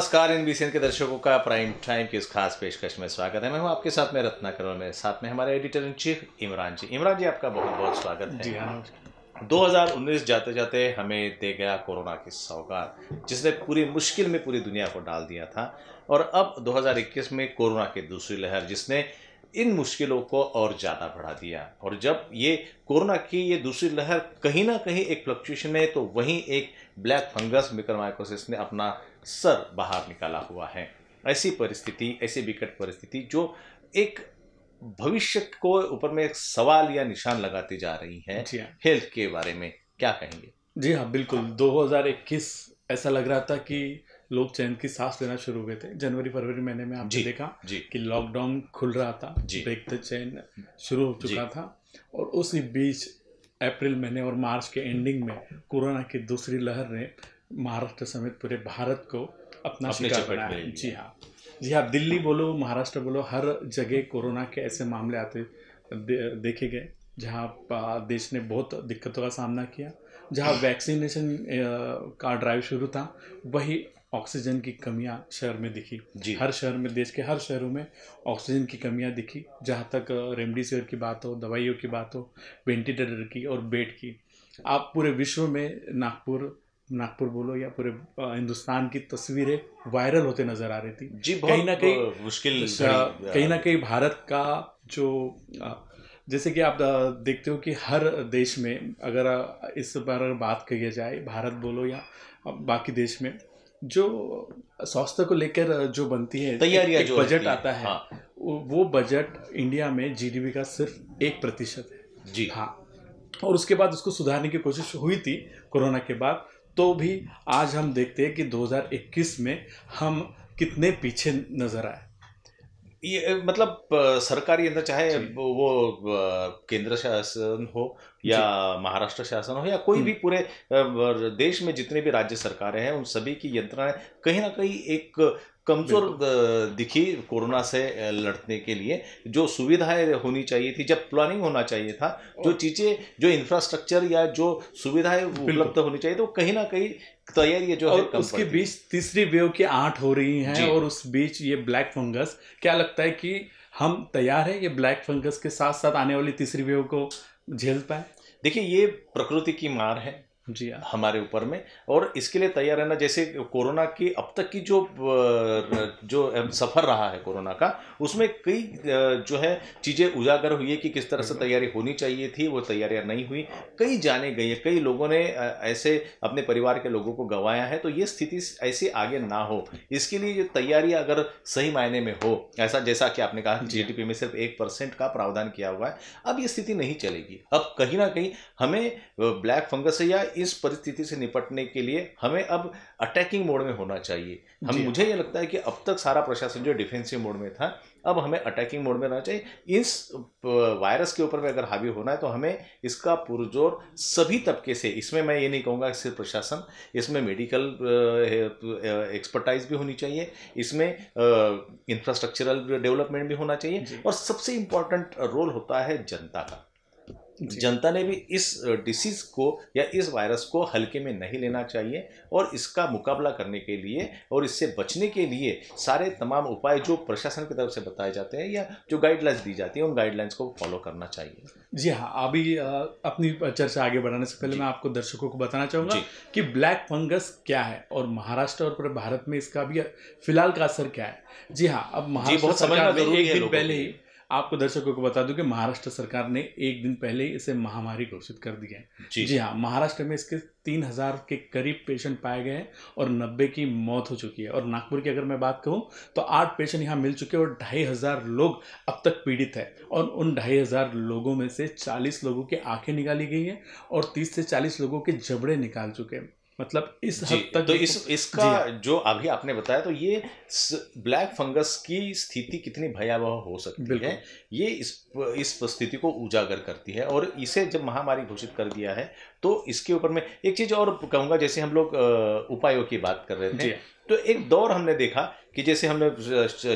नमस्कार in B के दर्शकों का प्राइम टाइम की इस खास पेशकश में स्वागत है मैं हूं आपके साथ में रत्नाकर और मेरे साथ में हमारे editor in chief Imran ji Imran ji आपका बहुत बहुत स्वागत है जी हाँ उन्नीस जाते जाते हमें दे गया कोरोना की सौगात जिसने पूरी मुश्किल में पूरी दुनिया को डाल दिया था और अब 2021 में कोरोना की दूसरी लहर जिसने इन मुश्किलों को और ज़्यादा बढ़ा दिया और जब ये कोरोना की ये दूसरी लहर कहीं ना कहीं एक फ्लक्चुएशन है तो वहीं एक ब्लैक फंगस मिक्रमाइकोसिस ने अपना सर बाहर निकाला हुआ है ऐसी परिस्थिति ऐसी विकट परिस्थिति जो एक भविष्य को ऊपर में एक सवाल या निशान लगाती जा रही है हाँ। हेल्थ के बारे में क्या कहेंगे जी हाँ बिल्कुल 2021 ऐसा लग रहा था कि लोग चैन की सांस लेना शुरू हुए थे जनवरी फरवरी महीने में आपने देखा जी, कि लॉकडाउन खुल रहा था ब्रेक द चैन शुरू हो चुका था और उसी बीच अप्रैल महीने और मार्च के एंडिंग में कोरोना की दूसरी लहर ने महाराष्ट्र समेत पूरे भारत को अपना शिकार बनाया है जी हाँ जी हाँ दिल्ली बोलो महाराष्ट्र बोलो हर जगह कोरोना के ऐसे मामले आते दे, देखे गए जहाँ देश ने बहुत दिक्कतों का सामना किया जहाँ वैक्सीनेशन का ड्राइव शुरू था वही ऑक्सीजन की कमियाँ शहर में दिखी जी हर शहर में देश के हर शहरों में ऑक्सीजन की कमियाँ दिखी जहाँ तक रेमडेसिविर की बात हो दवाइयों की बात हो वेंटिलेटर की और बेड की आप पूरे विश्व में नागपुर नागपुर बोलो या पूरे हिंदुस्तान की तस्वीरें वायरल होते नजर आ रही थी जी कहीं ना कहीं मुश्किल कहीं ना कहीं भारत का जो जैसे कि आप देखते हो कि हर देश में अगर इस बार बात की जाए भारत बोलो या बाकी देश में जो स्वास्थ्य को लेकर जो बनती है तैयारियां जो बजट आता है हाँ। वो बजट इंडिया में जीडीपी का सिर्फ एक प्रतिशत है जी हाँ और उसके बाद उसको सुधारने की कोशिश हुई थी कोरोना के बाद तो भी आज हम देखते हैं कि 2021 में हम कितने पीछे नजर आए ये मतलब सरकारी यंत्र चाहे वो केंद्र शासन हो या महाराष्ट्र शासन हो या कोई हम्म। भी पूरे देश में जितने भी राज्य सरकारें हैं उन सभी की यंत्रणाएं कहीं ना कहीं एक कमजोर दिखी कोरोना से लड़ने के लिए जो सुविधाएं होनी चाहिए थी जब प्लानिंग होना चाहिए था जो चीजें जो इंफ्रास्ट्रक्चर या जो सुविधाएं उपलब्ध होनी चाहिए तो कहीं ना कहीं तैयारी जो और है उसके बीच तीसरी वेव की आठ हो रही है और उस बीच ये ब्लैक फंगस क्या लगता है कि हम तैयार है ये ब्लैक फंगस के साथ साथ आने वाली तीसरी वेव को झेल पाए देखिए ये प्रकृति की मार है जी हाँ। हमारे ऊपर में और इसके लिए तैयार रहना जैसे कोरोना की अब तक की जो जो सफर रहा है कोरोना का उसमें कई जो है चीज़ें उजागर हुई है कि किस तरह से तैयारी होनी चाहिए थी वो तैयारियां नहीं हुई कई जाने गई है कई लोगों ने ऐसे अपने परिवार के लोगों को गंवाया है तो ये स्थिति ऐसी आगे ना हो इसके लिए जो तैयारी अगर सही मायने में हो ऐसा जैसा कि आपने कहा जी हाँ। में सिर्फ एक परसेंट का प्रावधान किया हुआ है अब ये स्थिति नहीं चलेगी अब कहीं ना कहीं हमें ब्लैक फंगस या इस परिस्थिति से निपटने के लिए हमें अब अटैकिंग मोड में होना चाहिए हम मुझे ये लगता है कि अब तक सारा प्रशासन जो डिफेंसिव मोड में था अब हमें अटैकिंग मोड में रहना चाहिए इस वायरस के ऊपर में अगर हावी होना है तो हमें इसका पुरजोर सभी तबके से इसमें मैं ये नहीं कहूँगा सिर्फ प्रशासन इसमें मेडिकल एक्सपर्टाइज भी होनी चाहिए इसमें इंफ्रास्ट्रक्चरल डेवलपमेंट भी होना चाहिए और सबसे इंपॉर्टेंट रोल होता है जनता का जनता ने भी इस डिसीज को या इस वायरस को हल्के में नहीं लेना चाहिए और इसका मुकाबला करने के लिए और इससे बचने के लिए सारे तमाम उपाय जो प्रशासन की तरफ से बताए जाते हैं या जो गाइडलाइंस दी जाती है उन गाइडलाइंस को फॉलो करना चाहिए जी हाँ अभी अपनी चर्चा आगे बढ़ाने से पहले मैं आपको दर्शकों को बताना चाहूंगा कि ब्लैक फंगस क्या है और महाराष्ट्र और भारत में इसका भी फिलहाल का असर क्या है जी हाँ अब महाराष्ट्र पहले ही आपको दर्शकों को बता दूं कि महाराष्ट्र सरकार ने एक दिन पहले ही इसे महामारी घोषित कर दिया है जी, जी हाँ महाराष्ट्र में इसके तीन हजार के करीब पेशेंट पाए गए हैं और नब्बे की मौत हो चुकी है और नागपुर की अगर मैं बात कहूँ तो आठ पेशेंट यहाँ मिल चुके हैं और ढाई हजार लोग अब तक पीड़ित है और उन ढाई हजार लोगों में से चालीस लोगों की आंखें निकाली गई हैं और तीस से चालीस लोगों के जबड़े निकाल चुके हैं मतलब इस हद तक तो इस इसका जो अभी आपने बताया तो ये ब्लैक फंगस की स्थिति कितनी भयावह हो सकती है ये इस इस स्थिति को उजागर करती है और इसे जब महामारी घोषित कर दिया है तो इसके ऊपर मैं एक चीज़ और कहूँगा जैसे हम लोग उपायों की बात कर रहे थे तो एक दौर हमने देखा कि जैसे हमने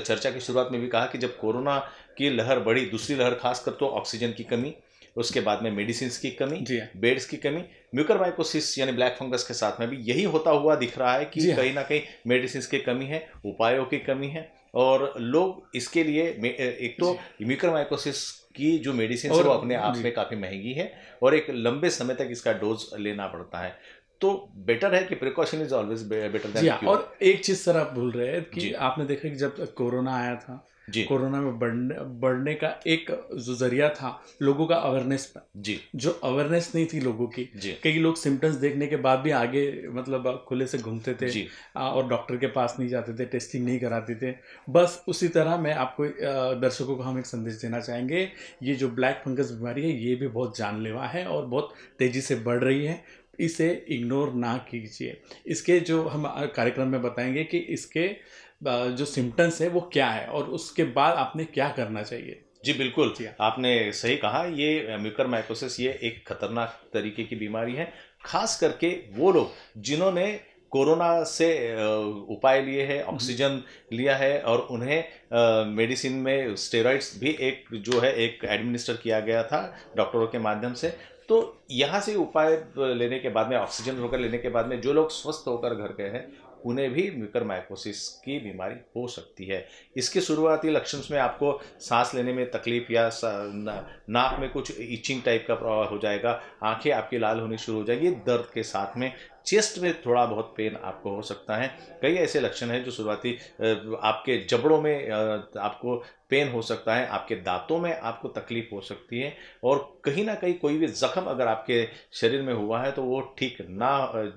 चर्चा की शुरुआत में भी कहा कि जब कोरोना की लहर बढ़ी दूसरी लहर खासकर तो ऑक्सीजन की कमी उसके बाद में मेडिसिन की कमी हाँ। बेड्स की कमी म्यूकर माइकोसिस यानी ब्लैक फंगस के साथ में भी यही होता हुआ दिख रहा है कि हाँ। कहीं ना कहीं मेडिसिन की कमी है उपायों की कमी है और लोग इसके लिए एक तो म्यूकर माइकोसिस की जो मेडिसिन है वो अपने आप में काफ़ी महंगी है और एक लंबे समय तक इसका डोज लेना पड़ता है तो बेटर है कि प्रिकॉशन इज ऑलवेज बेटर हाँ, और एक चीज सर आप भूल रहे हैं कि आपने देखा कि जब कोरोना आया था कोरोना में बढ़ने बढ़ने का एक जो जरिया था लोगों का अवेयरनेस जी जो अवेयरनेस नहीं थी लोगों की कई लोग सिम्टम्स देखने के बाद भी आगे मतलब खुले से घूमते थे जी और डॉक्टर के पास नहीं जाते थे टेस्टिंग नहीं कराते थे बस उसी तरह मैं आपको दर्शकों को हम एक संदेश देना चाहेंगे ये जो ब्लैक फंगस बीमारी है ये भी बहुत जानलेवा है और बहुत तेज़ी से बढ़ रही है इसे इग्नोर ना कीजिए इसके जो हम कार्यक्रम में बताएंगे कि इसके जो सिम्टम्स है वो क्या है और उसके बाद आपने क्या करना चाहिए जी बिल्कुल जी हाँ। आपने सही कहा ये म्यूकर माइकोसिस ये एक खतरनाक तरीके की बीमारी है खास करके वो लोग जिन्होंने कोरोना से उपाय लिए हैं हम्म। ऑक्सीजन लिया है और उन्हें मेडिसिन में स्टेरॉइड्स भी एक जो है एक एडमिनिस्टर किया गया था डॉक्टरों के माध्यम से तो यहाँ से उपाय लेने के बाद में ऑक्सीजन होकर लेने के बाद में जो लोग स्वस्थ होकर घर गए हैं उन्हें भी माइकोसिस की बीमारी हो सकती है इसके शुरुआती लक्षण में आपको सांस लेने में तकलीफ या नाक में कुछ इचिंग टाइप का हो जाएगा आंखें आपकी लाल होनी शुरू हो जाएगी दर्द के साथ में चेस्ट में थोड़ा बहुत पेन आपको हो सकता है कई ऐसे लक्षण हैं जो शुरुआती आपके जबड़ों में आपको पेन हो सकता है आपके दांतों में आपको तकलीफ हो सकती है और कहीं ना कहीं कोई भी जख्म अगर आपके शरीर में हुआ है तो वो ठीक ना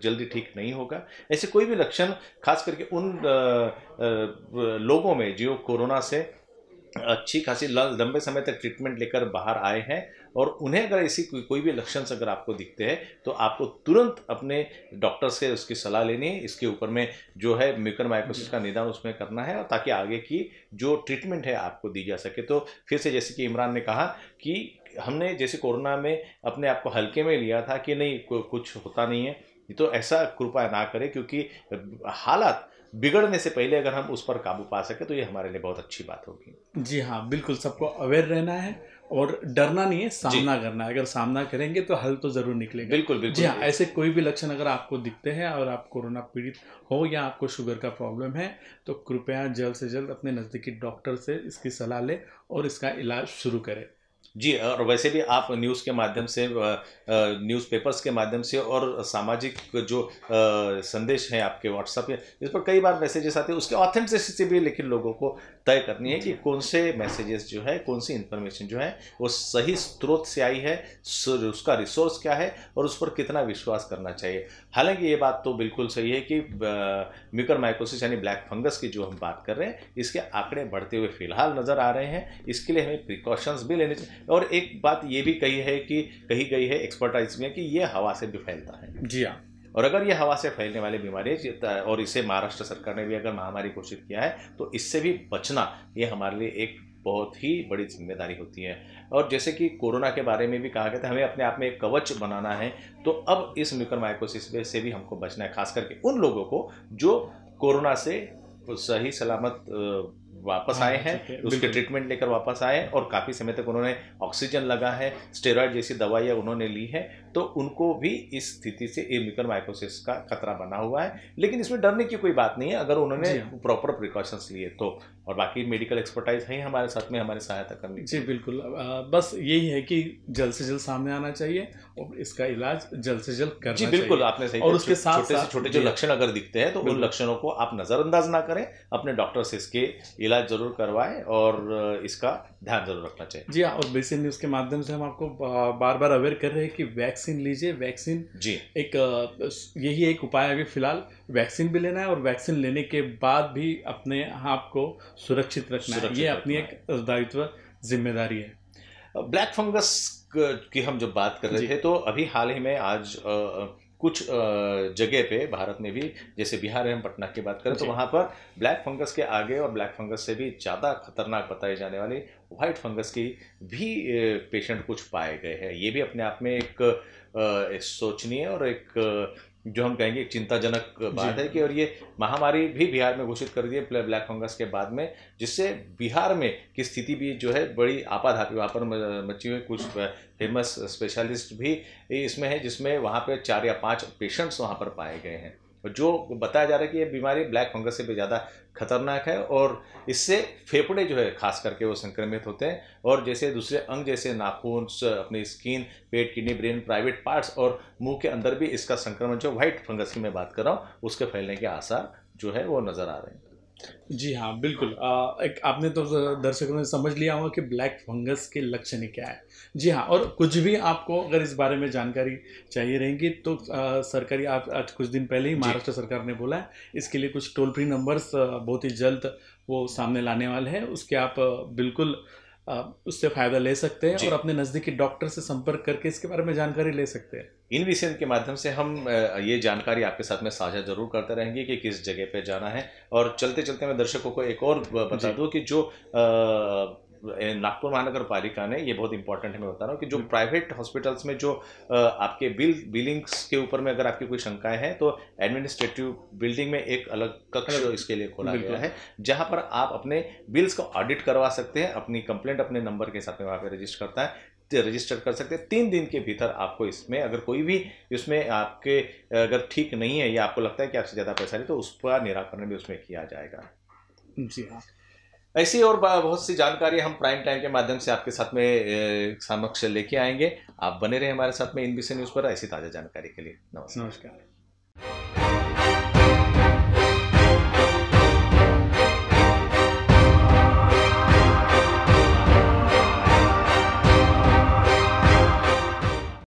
जल्दी ठीक नहीं होगा ऐसे कोई भी लक्षण खास करके उन लोगों में जो कोरोना से अच्छी खासी लंबे समय तक ट्रीटमेंट लेकर बाहर आए हैं और उन्हें अगर ऐसी कोई कोई भी लक्षण अगर आपको दिखते हैं तो आपको तुरंत अपने डॉक्टर से उसकी सलाह लेनी है इसके ऊपर में जो है म्यूकर माइकोसिस का निदान उसमें करना है और ताकि आगे की जो ट्रीटमेंट है आपको दी जा सके तो फिर से जैसे कि इमरान ने कहा कि हमने जैसे कोरोना में अपने आप को हल्के में लिया था कि नहीं कुछ होता नहीं है तो ऐसा कृपया ना करें क्योंकि हालात बिगड़ने से पहले अगर हम उस पर काबू पा सके तो ये हमारे लिए बहुत अच्छी बात होगी जी हाँ बिल्कुल सबको अवेयर रहना है और डरना नहीं है सामना करना है अगर सामना करेंगे तो हल तो जरूर निकलेगा बिल्कुल बिल्कुल जी हाँ ऐसे कोई भी लक्षण अगर आपको दिखते हैं और आप कोरोना पीड़ित हो या आपको शुगर का प्रॉब्लम है तो कृपया जल्द से जल्द अपने नज़दीकी डॉक्टर से इसकी सलाह लें और इसका इलाज शुरू करें जी और वैसे भी आप न्यूज़ के माध्यम से न्यूज़पेपर्स के माध्यम से और सामाजिक जो संदेश हैं आपके व्हाट्सएप पे इस पर कई बार मैसेजेस आते हैं उसके ऑथेंटिसिटी भी लेकिन लोगों को तय करनी है कि कौन से मैसेजेस जो है कौन सी इन्फॉर्मेशन जो है वो सही स्रोत से आई है उसका रिसोर्स क्या है और उस पर कितना विश्वास करना चाहिए हालांकि ये बात तो बिल्कुल सही है कि मिकर माइकोसिस यानी ब्लैक फंगस की जो हम बात कर रहे हैं इसके आंकड़े बढ़ते हुए फिलहाल नज़र आ रहे हैं इसके लिए हमें प्रिकॉशंस भी लेने चाहिए और एक बात ये भी कही है कि कही गई है एक्सपर्टाइज में कि ये हवा से भी फैलता है जी हाँ और अगर ये हवा से फैलने वाली बीमारी और इसे महाराष्ट्र सरकार ने भी अगर महामारी घोषित किया है तो इससे भी बचना ये हमारे लिए एक बहुत ही बड़ी जिम्मेदारी होती है और जैसे कि कोरोना के बारे में भी कहा गया था हमें अपने आप में एक कवच बनाना है तो अब इस माइकोसिस से भी हमको बचना है खास करके उन लोगों को जो कोरोना से सही सलामत वापस आए हाँ, हैं उसके ट्रीटमेंट लेकर वापस आए और काफ़ी समय तक उन्होंने ऑक्सीजन लगा है स्टेरॉयड जैसी दवाइयाँ उन्होंने ली है तो उनको भी इस स्थिति से एमिकल माइकोसिस का खतरा बना हुआ है लेकिन इसमें डरने की कोई बात नहीं है अगर उन्होंने प्रॉपर प्रिकॉशंस लिए तो और बाकी मेडिकल एक्सपर्टाइज है हमारे साथ में हमारी सहायता करनी जी बिल्कुल बस यही है कि जल्द से जल्द सामने आना चाहिए और इसका इलाज जल्द से जल्द करना जी बिल्कुल आपने सही और उसके साथ छोटे से छोटे जो लक्षण अगर दिखते हैं तो उन लक्षणों को आप नज़रअंदाज ना करें अपने डॉक्टर से इसके इलाज जरूर करवाएं और इसका ध्यान जरूर रखना चाहिए जी हाँ, और बेसिन न्यूज़ के माध्यम से हम आपको बार बार अवेयर कर रहे हैं कि वैक्सीन वैक्सीन लीजिए वैक्सीन जी एक यही एक उपाय है फिलहाल वैक्सीन भी लेना है और वैक्सीन लेने के बाद भी अपने आप को सुरक्षित रखना सुरक्षित है ये अपनी एक दायित्व जिम्मेदारी है ब्लैक फंगस की हम जब बात कर रहे थे तो अभी हाल ही में आज कुछ जगह पे भारत में भी जैसे बिहार एवं पटना की बात करें तो वहाँ पर ब्लैक फंगस के आगे और ब्लैक फंगस से भी ज़्यादा खतरनाक बताई जाने वाली वाइट फंगस की भी पेशेंट कुछ पाए गए हैं ये भी अपने आप में एक, सोचनीय और एक जो हम कहेंगे एक चिंताजनक बात है कि और ये महामारी भी बिहार में घोषित कर दी है ब्लैक फंगस के बाद में जिससे बिहार में की स्थिति भी जो है बड़ी आपाधापी वहाँ पर मची हुई कुछ फेमस स्पेशलिस्ट भी इसमें है जिसमें वहाँ पर चार या पांच पेशेंट्स वहाँ पर पाए गए हैं जो बताया जा रहा है कि ये बीमारी ब्लैक फंगस से भी ज़्यादा खतरनाक है और इससे फेफड़े जो है खास करके वो संक्रमित होते हैं और जैसे दूसरे अंग जैसे नाखून अपनी स्किन पेट किडनी ब्रेन प्राइवेट पार्ट्स और मुंह के अंदर भी इसका संक्रमण जो व्हाइट फंगस की मैं बात कर रहा हूँ उसके फैलने के आसार जो है वो नज़र आ रहे हैं जी हाँ बिल्कुल आ, एक आपने तो दर्शकों ने समझ लिया होगा कि ब्लैक फंगस के लक्षण क्या है जी हाँ और कुछ भी आपको अगर इस बारे में जानकारी चाहिए रहेगी तो आ, सरकारी आप आज कुछ दिन पहले ही महाराष्ट्र सरकार ने बोला है इसके लिए कुछ टोल फ्री नंबर्स बहुत ही जल्द वो सामने लाने वाले हैं उसके आप बिल्कुल उससे फायदा ले सकते हैं और अपने नज़दीकी डॉक्टर से संपर्क करके इसके बारे में जानकारी ले सकते हैं इन विषय के माध्यम से हम ये जानकारी आपके साथ में साझा जरूर करते रहेंगे कि किस जगह पे जाना है और चलते चलते मैं दर्शकों को एक और बता दूं कि जो आ, नागपुर महानगर पालिका ने ये बहुत इंपॉर्टेंट है मैं बता रहा हूँ कि जो प्राइवेट हम्म। हॉस्पिटल्स में जो आपके बिल बिलिंग्स के ऊपर में अगर आपकी कोई शंकाएं हैं तो एडमिनिस्ट्रेटिव बिल्डिंग में एक अलग कक्ष इसके लिए खोला गया है जहाँ पर आप अपने बिल्स को ऑडिट करवा सकते हैं अपनी कंप्लेंट अपने नंबर के साथ में वहाँ पर रजिस्टर करता है रजिस्टर कर सकते हैं तीन दिन के भीतर आपको इसमें अगर कोई भी इसमें आपके अगर ठीक नहीं है या आपको लगता है कि आपसे ज़्यादा पैसा नहीं तो उसका निराकरण भी उसमें किया जाएगा जी हाँ ऐसी और बहुत सी जानकारी हम प्राइम टाइम के माध्यम से आपके साथ में समक्ष लेके आएंगे आप बने रहे हमारे साथ में इन बी न्यूज़ पर ऐसी ताज़ा जानकारी के लिए नमस्कार नमस्कार